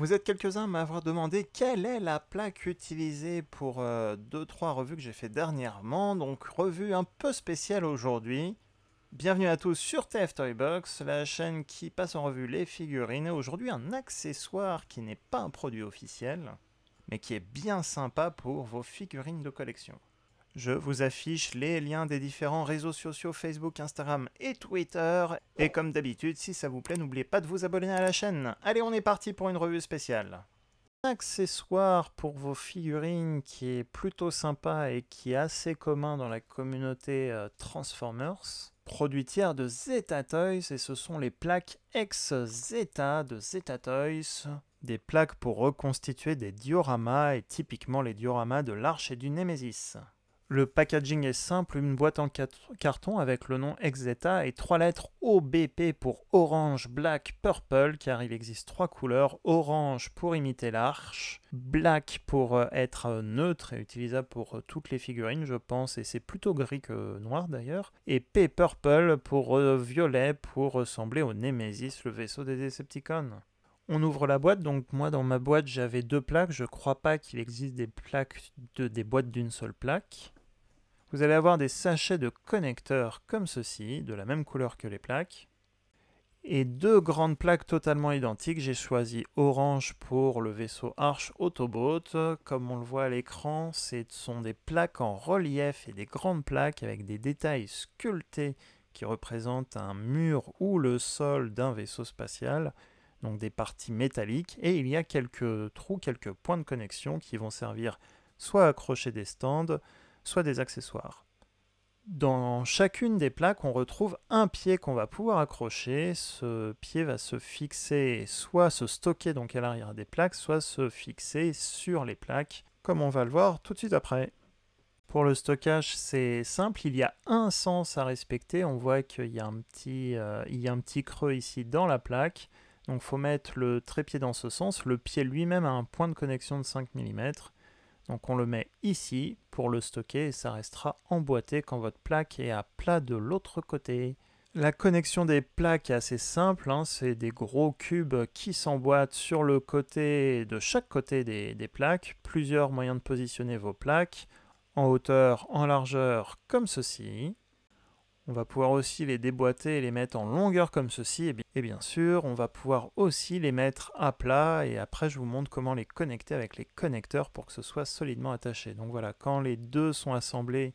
Vous êtes quelques-uns à m'avoir demandé quelle est la plaque utilisée pour 2-3 euh, revues que j'ai fait dernièrement, donc revue un peu spéciale aujourd'hui. Bienvenue à tous sur TF Toybox, la chaîne qui passe en revue les figurines et aujourd'hui un accessoire qui n'est pas un produit officiel, mais qui est bien sympa pour vos figurines de collection. Je vous affiche les liens des différents réseaux sociaux Facebook, Instagram et Twitter. Et comme d'habitude, si ça vous plaît, n'oubliez pas de vous abonner à la chaîne. Allez, on est parti pour une revue spéciale. accessoire pour vos figurines qui est plutôt sympa et qui est assez commun dans la communauté euh, Transformers. Produit tiers de Zeta Toys et ce sont les plaques ex-Zeta de Zeta Toys des plaques pour reconstituer des dioramas et typiquement les dioramas de l'Arche et du Némésis. Le packaging est simple, une boîte en carton avec le nom Exeta et trois lettres OBP pour orange, black, purple, car il existe trois couleurs, orange pour imiter l'arche, black pour euh, être euh, neutre et utilisable pour euh, toutes les figurines je pense, et c'est plutôt gris que noir d'ailleurs, et P purple pour violet pour ressembler au Nemesis, le vaisseau des Decepticons. On ouvre la boîte, donc moi dans ma boîte j'avais deux plaques, je crois pas qu'il existe des plaques de, des boîtes d'une seule plaque. Vous allez avoir des sachets de connecteurs comme ceci, de la même couleur que les plaques. Et deux grandes plaques totalement identiques. J'ai choisi orange pour le vaisseau Arche Autobot. Comme on le voit à l'écran, ce sont des plaques en relief et des grandes plaques avec des détails sculptés qui représentent un mur ou le sol d'un vaisseau spatial donc des parties métalliques, et il y a quelques trous, quelques points de connexion qui vont servir soit à accrocher des stands, soit des accessoires. Dans chacune des plaques, on retrouve un pied qu'on va pouvoir accrocher. Ce pied va se fixer, soit se stocker donc à l'arrière des plaques, soit se fixer sur les plaques, comme on va le voir tout de suite après. Pour le stockage, c'est simple, il y a un sens à respecter. On voit qu'il y, euh, y, a un petit creux ici dans la plaque. Donc il faut mettre le trépied dans ce sens. Le pied lui-même a un point de connexion de 5 mm. Donc on le met ici pour le stocker et ça restera emboîté quand votre plaque est à plat de l'autre côté. La connexion des plaques est assez simple, hein. c'est des gros cubes qui s'emboîtent sur le côté de chaque côté des plaques. Plusieurs moyens de positionner vos plaques en hauteur, en largeur, comme ceci. On va pouvoir aussi les déboîter et les mettre en longueur comme ceci. Et bien sûr, on va pouvoir aussi les mettre à plat. Et après, je vous montre comment les connecter avec les connecteurs pour que ce soit solidement attaché. Donc voilà, quand les deux sont assemblés,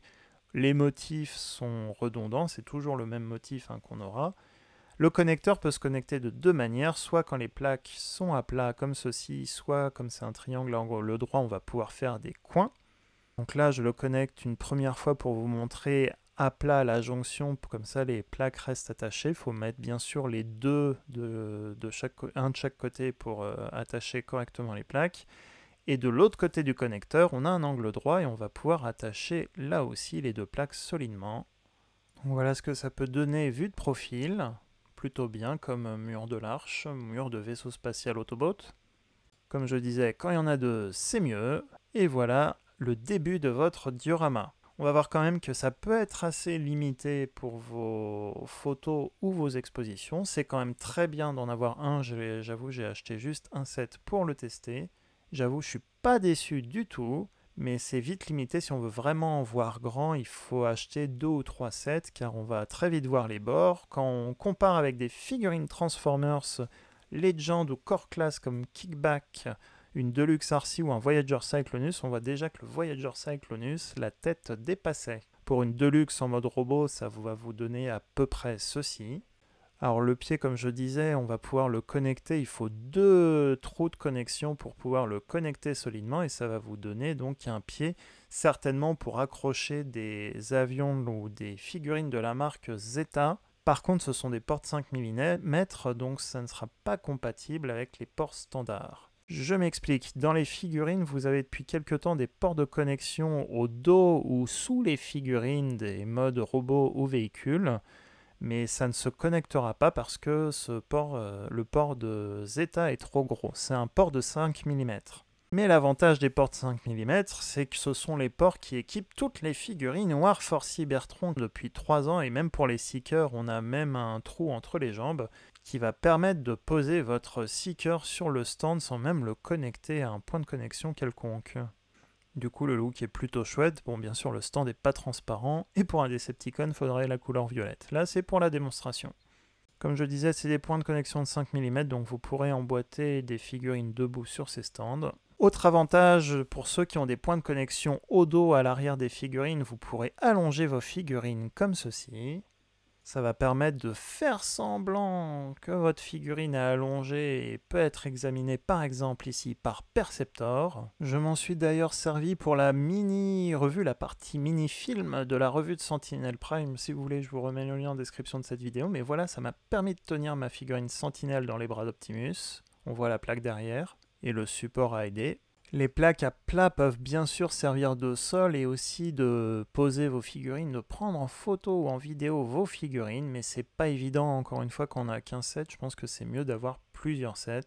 les motifs sont redondants. C'est toujours le même motif hein, qu'on aura. Le connecteur peut se connecter de deux manières, soit quand les plaques sont à plat comme ceci, soit comme c'est un triangle en gros le droit, on va pouvoir faire des coins. Donc là, je le connecte une première fois pour vous montrer à plat la jonction, comme ça les plaques restent attachées. Il faut mettre bien sûr les deux de, de chaque, un de chaque côté pour euh, attacher correctement les plaques. Et de l'autre côté du connecteur, on a un angle droit et on va pouvoir attacher là aussi les deux plaques solidement. voilà ce que ça peut donner vu de profil, plutôt bien comme mur de l'arche, mur de vaisseau spatial Autobot. Comme je disais, quand il y en a deux, c'est mieux. Et voilà le début de votre diorama on va voir quand même que ça peut être assez limité pour vos photos ou vos expositions. C'est quand même très bien d'en avoir un. J'avoue, j'ai acheté juste un set pour le tester. J'avoue, je ne suis pas déçu du tout, mais c'est vite limité. Si on veut vraiment en voir grand, il faut acheter deux ou trois sets car on va très vite voir les bords. Quand on compare avec des figurines Transformers, Legend ou Core Class comme Kickback, une Deluxe RC ou un Voyager Cyclonus, on voit déjà que le Voyager Cyclonus, la tête dépassait. Pour une Deluxe en mode robot, ça va vous donner à peu près ceci. Alors le pied, comme je disais, on va pouvoir le connecter. Il faut deux trous de connexion pour pouvoir le connecter solidement et ça va vous donner donc un pied certainement pour accrocher des avions ou des figurines de la marque Zeta. Par contre, ce sont des portes 5 mm, donc ça ne sera pas compatible avec les ports standards. Je m'explique. Dans les figurines, vous avez depuis quelque temps des ports de connexion au dos ou sous les figurines des modes robots ou véhicules, mais ça ne se connectera pas parce que ce port, euh, le port de Zeta est trop gros. C'est un port de 5 mm. Mais l'avantage des ports 5 mm, c'est que ce sont les ports qui équipent toutes les figurines War for Cybertron depuis 3 ans, et même pour les Seekers, on a même un trou entre les jambes qui va permettre de poser votre seeker sur le stand sans même le connecter à un point de connexion quelconque. Du coup, le look est plutôt chouette. Bon, bien sûr, le stand n'est pas transparent. Et pour un Decepticon, il faudrait la couleur violette. Là, c'est pour la démonstration. Comme je disais, c'est des points de connexion de 5 mm, donc vous pourrez emboîter des figurines debout sur ces stands. Autre avantage, pour ceux qui ont des points de connexion au dos à l'arrière des figurines, vous pourrez allonger vos figurines comme ceci ça va permettre de faire semblant que votre figurine est allongée et peut être examinée par exemple ici par Perceptor. Je m'en suis d'ailleurs servi pour la mini-revue, la partie mini-film de la revue de Sentinel Prime. Si vous voulez, je vous remets le lien en description de cette vidéo. Mais voilà, ça m'a permis de tenir ma figurine Sentinel dans les bras d'Optimus. On voit la plaque derrière et le support a aidé. Les plaques à plat peuvent bien sûr servir de sol et aussi de poser vos figurines, de prendre en photo ou en vidéo vos figurines, mais c'est pas évident encore une fois qu'on a qu'un set, je pense que c'est mieux d'avoir plusieurs sets.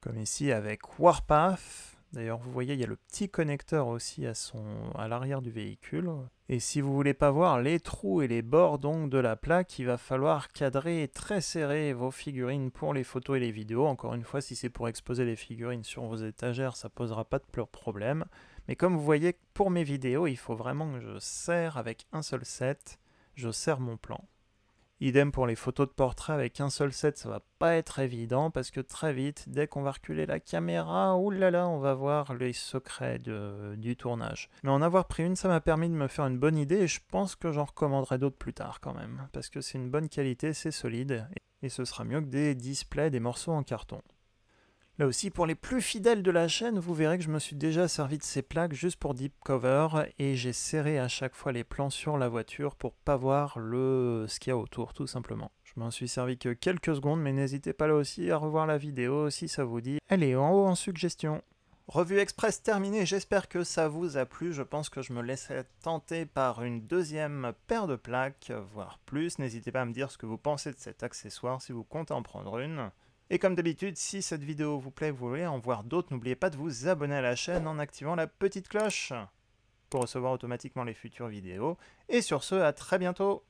Comme ici avec Warpath, D'ailleurs, vous voyez, il y a le petit connecteur aussi à, à l'arrière du véhicule. Et si vous voulez pas voir les trous et les bords donc de la plaque, il va falloir cadrer très serrer vos figurines pour les photos et les vidéos. Encore une fois, si c'est pour exposer les figurines sur vos étagères, ça ne posera pas de problème. Mais comme vous voyez, pour mes vidéos, il faut vraiment que je serre avec un seul set, je serre mon plan. Idem pour les photos de portrait avec un seul set, ça va pas être évident parce que très vite, dès qu'on va reculer la caméra, oulala, on va voir les secrets du tournage. Mais en avoir pris une, ça m'a permis de me faire une bonne idée et je pense que j'en recommanderai d'autres plus tard quand même parce que c'est une bonne qualité, c'est solide et ce sera mieux que des displays, des morceaux en carton. Là aussi, pour les plus fidèles de la chaîne, vous verrez que je me suis déjà servi de ces plaques juste pour deep cover et j'ai serré à chaque fois les plans sur la voiture pour pas voir le ce qu'il y a autour tout simplement. Je m'en suis servi que quelques secondes mais n'hésitez pas là aussi à revoir la vidéo si ça vous dit. Elle est en haut en suggestion. Revue express terminée, j'espère que ça vous a plu, je pense que je me laisserai tenter par une deuxième paire de plaques, voire plus, n'hésitez pas à me dire ce que vous pensez de cet accessoire si vous comptez en prendre une. Et comme d'habitude, si cette vidéo vous plaît, vous voulez en voir d'autres, n'oubliez pas de vous abonner à la chaîne en activant la petite cloche pour recevoir automatiquement les futures vidéos. Et sur ce, à très bientôt